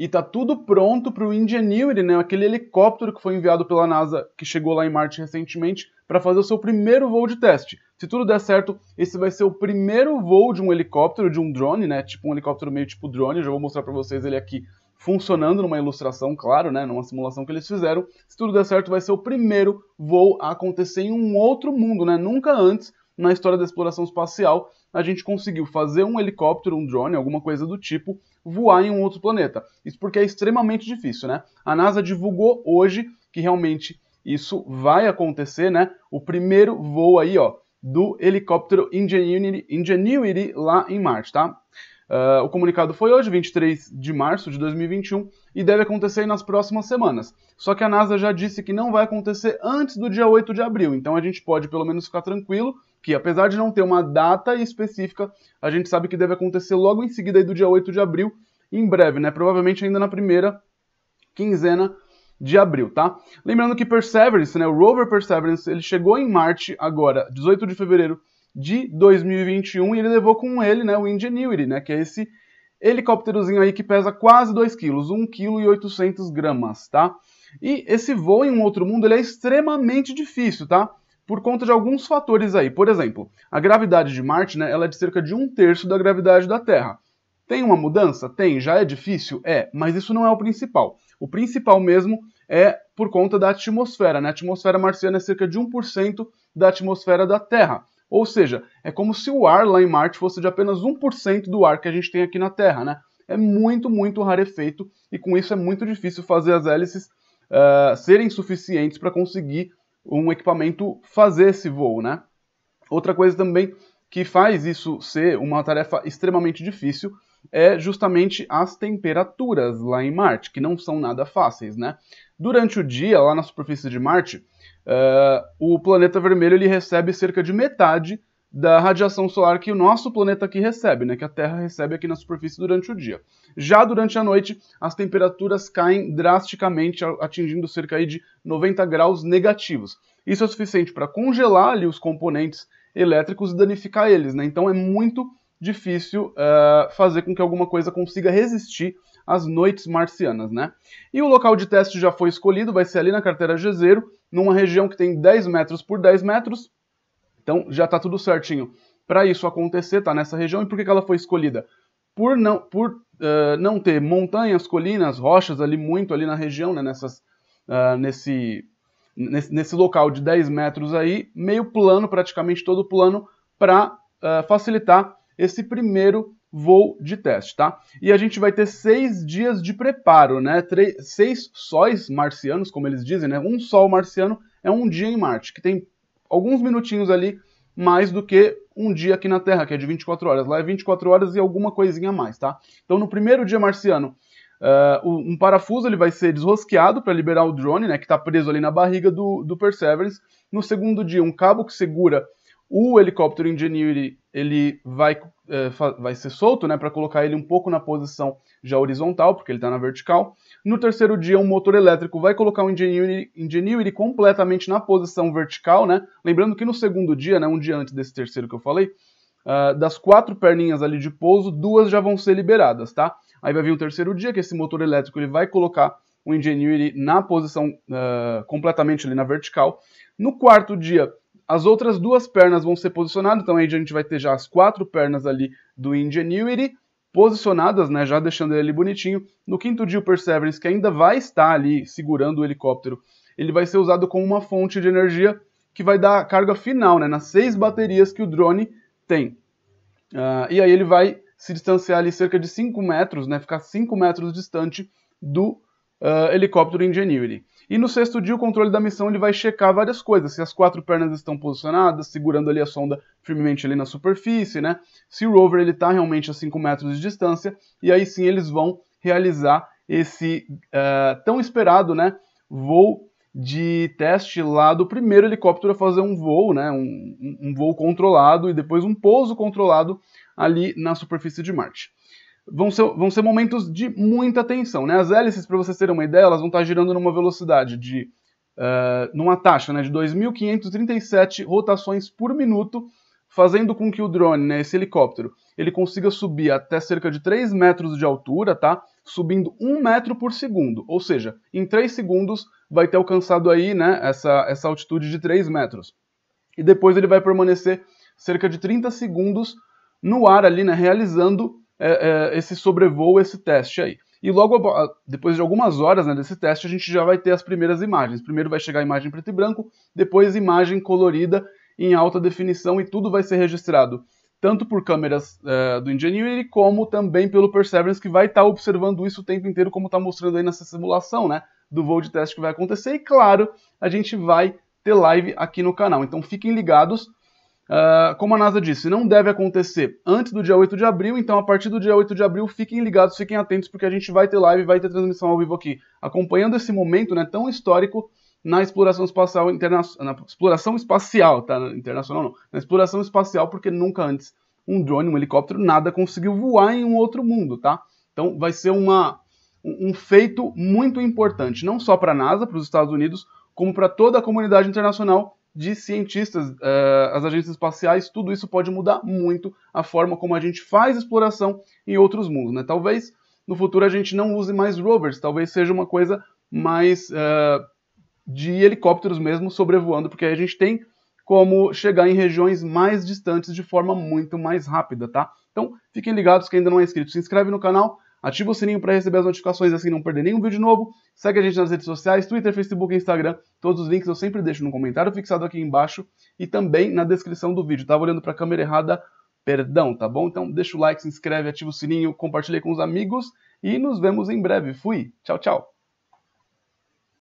e tá tudo pronto para o Ingenuity, né, aquele helicóptero que foi enviado pela NASA, que chegou lá em Marte recentemente, para fazer o seu primeiro voo de teste. Se tudo der certo, esse vai ser o primeiro voo de um helicóptero, de um drone, né, tipo um helicóptero meio tipo drone, eu já vou mostrar para vocês ele aqui funcionando numa ilustração, claro, né, numa simulação que eles fizeram. Se tudo der certo, vai ser o primeiro voo a acontecer em um outro mundo, né? Nunca antes na história da exploração espacial, a gente conseguiu fazer um helicóptero, um drone, alguma coisa do tipo, voar em um outro planeta. Isso porque é extremamente difícil, né? A NASA divulgou hoje que realmente isso vai acontecer, né? O primeiro voo aí, ó, do helicóptero Ingenuity, Ingenuity lá em Marte, tá? Uh, o comunicado foi hoje, 23 de março de 2021, e deve acontecer nas próximas semanas. Só que a NASA já disse que não vai acontecer antes do dia 8 de abril, então a gente pode pelo menos ficar tranquilo que apesar de não ter uma data específica, a gente sabe que deve acontecer logo em seguida do dia 8 de abril, em breve, né? Provavelmente ainda na primeira quinzena de abril, tá? Lembrando que Perseverance, né, o rover Perseverance, ele chegou em Marte agora, 18 de fevereiro de 2021, e ele levou com ele, né, o Ingenuity, né, que é esse helicópterozinho aí que pesa quase 2 kg, 1 kg e 800 gramas, tá? E esse voo em um outro mundo, ele é extremamente difícil, tá? por conta de alguns fatores aí. Por exemplo, a gravidade de Marte né, ela é de cerca de um terço da gravidade da Terra. Tem uma mudança? Tem. Já é difícil? É, mas isso não é o principal. O principal mesmo é por conta da atmosfera. Né? A atmosfera marciana é cerca de 1% da atmosfera da Terra. Ou seja, é como se o ar lá em Marte fosse de apenas 1% do ar que a gente tem aqui na Terra. Né? É muito, muito rarefeito e com isso é muito difícil fazer as hélices uh, serem suficientes para conseguir um equipamento fazer esse voo, né? Outra coisa também que faz isso ser uma tarefa extremamente difícil é justamente as temperaturas lá em Marte, que não são nada fáceis, né? Durante o dia, lá na superfície de Marte, uh, o planeta vermelho ele recebe cerca de metade da radiação solar que o nosso planeta aqui recebe, né, que a Terra recebe aqui na superfície durante o dia. Já durante a noite, as temperaturas caem drasticamente, atingindo cerca de 90 graus negativos. Isso é suficiente para congelar ali os componentes elétricos e danificar eles, né? Então é muito difícil uh, fazer com que alguma coisa consiga resistir às noites marcianas, né? E o local de teste já foi escolhido, vai ser ali na carteira Jezero, numa região que tem 10 metros por 10 metros, então já está tudo certinho. Para isso acontecer, está nessa região. E por que, que ela foi escolhida? Por não, por, uh, não ter montanhas, colinas, rochas ali muito ali na região, né, nessas, uh, nesse, nesse, nesse local de 10 metros aí, meio plano, praticamente todo plano, para uh, ah, facilitar esse primeiro voo de teste, tá? E a gente vai ter seis dias de preparo, né? Tre seis sóis marcianos, como eles dizem, né? Um sol marciano é um dia em Marte, que tem alguns minutinhos ali mais do que um dia aqui na Terra, que é de 24 horas. Lá é 24 horas e alguma coisinha a mais, tá? Então no primeiro dia marciano, uh, um parafuso ele vai ser desrosqueado para liberar o drone, né, que está preso ali na barriga do, do Perseverance. No segundo dia, um cabo que segura o helicóptero Ingenuity ele vai, é, vai ser solto, né, para colocar ele um pouco na posição já horizontal, porque ele está na vertical. No terceiro dia, um motor elétrico vai colocar o Ingenuity, Ingenuity completamente na posição vertical, né? Lembrando que no segundo dia, né, um dia antes desse terceiro que eu falei, uh, das quatro perninhas ali de pouso, duas já vão ser liberadas, tá? Aí vai vir o terceiro dia que esse motor elétrico ele vai colocar o Ingenuity na posição uh, completamente ali na vertical. No quarto dia, as outras duas pernas vão ser posicionadas, então aí a gente vai ter já as quatro pernas ali do Ingenuity posicionadas, né, já deixando ele ali bonitinho. No quinto dia, o Perseverance, que ainda vai estar ali segurando o helicóptero, ele vai ser usado como uma fonte de energia que vai dar a carga final, né, nas seis baterias que o drone tem. Uh, e aí ele vai se distanciar ali cerca de 5 metros, né, ficar 5 metros distante do uh, helicóptero Ingenuity. E no sexto dia, o controle da missão ele vai checar várias coisas, se as quatro pernas estão posicionadas, segurando ali a sonda firmemente ali na superfície, né? Se o rover ele está realmente a 5 metros de distância, e aí sim eles vão realizar esse uh, tão esperado, né, voo de teste lá do primeiro helicóptero a fazer um voo, né, um, um voo controlado e depois um pouso controlado ali na superfície de Marte vão ser, vão ser momentos de muita tensão. Né? As hélices, para vocês terem uma ideia, elas vão estar tá girando numa velocidade de. Uh, numa taxa né, de 2.537 rotações por minuto, fazendo com que o drone, né, esse helicóptero, ele consiga subir até cerca de 3 metros de altura, tá? Subindo 1 metro por segundo. Ou seja, em 3 segundos vai ter alcançado aí né, essa, essa altitude de 3 metros. E depois ele vai permanecer cerca de 30 segundos no ar ali, né, realizando é, é, esse sobrevoo, esse teste aí. E logo ah, depois de algumas horas né, desse teste, a gente já vai ter as primeiras imagens. Primeiro vai chegar a imagem preto e branco, depois imagem colorida em alta definição e tudo vai ser registrado tanto por câmeras é, do Ingenuity como também pelo Perseverance que vai estar tá observando isso o tempo inteiro como está mostrando aí nessa simulação, né, do voo de teste que vai acontecer e claro, a gente vai ter live aqui no canal. Então fiquem ligados ah, como a NASA disse, não deve acontecer antes do dia 8 de abril, então a partir do dia 8 de abril fiquem ligados, fiquem atentos, porque a gente vai ter live, vai ter transmissão ao vivo aqui, acompanhando esse momento né, tão histórico na exploração espacial internacional. Na exploração espacial, tá? Internacional não. Na exploração espacial, porque nunca antes um drone, um helicóptero, nada conseguiu voar em um outro mundo, tá? Então vai ser uma, um feito muito importante, não só para a NASA, para os Estados Unidos, como para toda a comunidade internacional de cientistas, eh, as agências espaciais, tudo isso pode mudar muito a forma como a gente faz exploração em outros mundos. Né? Talvez no futuro a gente não use mais rovers, talvez seja uma coisa mais uh, de helicópteros mesmo sobrevoando, porque aí a gente tem como chegar em regiões mais distantes de forma muito mais rápida, tá? Então fiquem ligados que ainda não é inscrito, se inscreve no canal, Ativa o sininho para receber as notificações assim não perder nenhum vídeo novo. Segue a gente nas redes sociais, Twitter, Facebook e Instagram. Todos os links eu sempre deixo no comentário fixado aqui embaixo e também na descrição do vídeo. Tava olhando para a câmera errada, perdão, tá bom? Então deixa o like, se inscreve, ativa o sininho, compartilha com os amigos e nos vemos em breve. Fui, tchau, tchau.